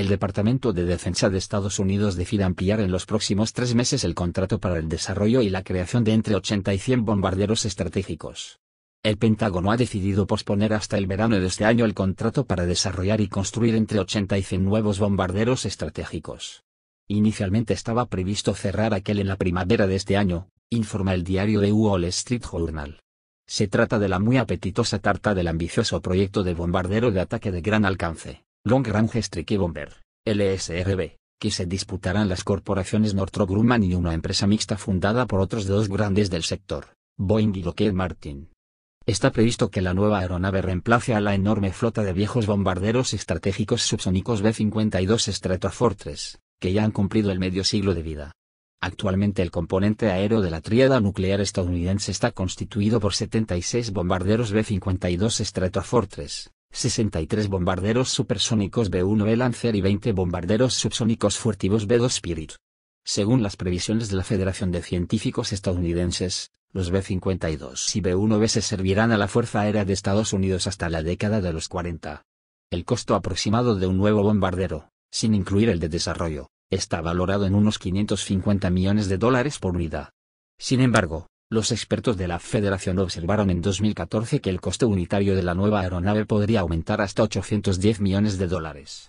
El Departamento de Defensa de Estados Unidos decide ampliar en los próximos tres meses el contrato para el desarrollo y la creación de entre 80 y 100 bombarderos estratégicos. El Pentágono ha decidido posponer hasta el verano de este año el contrato para desarrollar y construir entre 80 y 100 nuevos bombarderos estratégicos. Inicialmente estaba previsto cerrar aquel en la primavera de este año, informa el diario The Wall Street Journal. Se trata de la muy apetitosa tarta del ambicioso proyecto de bombardero de ataque de gran alcance. Long Range Strike Bomber, LSRB, que se disputarán las corporaciones Northrop Grumman y una empresa mixta fundada por otros dos grandes del sector, Boeing y Lockheed Martin. Está previsto que la nueva aeronave reemplace a la enorme flota de viejos bombarderos estratégicos subsónicos B-52 Stratofortress, que ya han cumplido el medio siglo de vida. Actualmente el componente aéreo de la tríada nuclear estadounidense está constituido por 76 bombarderos B-52 Stratofortress, 63 bombarderos supersónicos b 1 b Lancer y 20 bombarderos subsónicos furtivos B-2 Spirit. Según las previsiones de la Federación de Científicos Estadounidenses, los B-52 y B-1B se servirán a la Fuerza Aérea de Estados Unidos hasta la década de los 40. El costo aproximado de un nuevo bombardero, sin incluir el de desarrollo, está valorado en unos 550 millones de dólares por unidad. Sin embargo, los expertos de la Federación observaron en 2014 que el coste unitario de la nueva aeronave podría aumentar hasta 810 millones de dólares.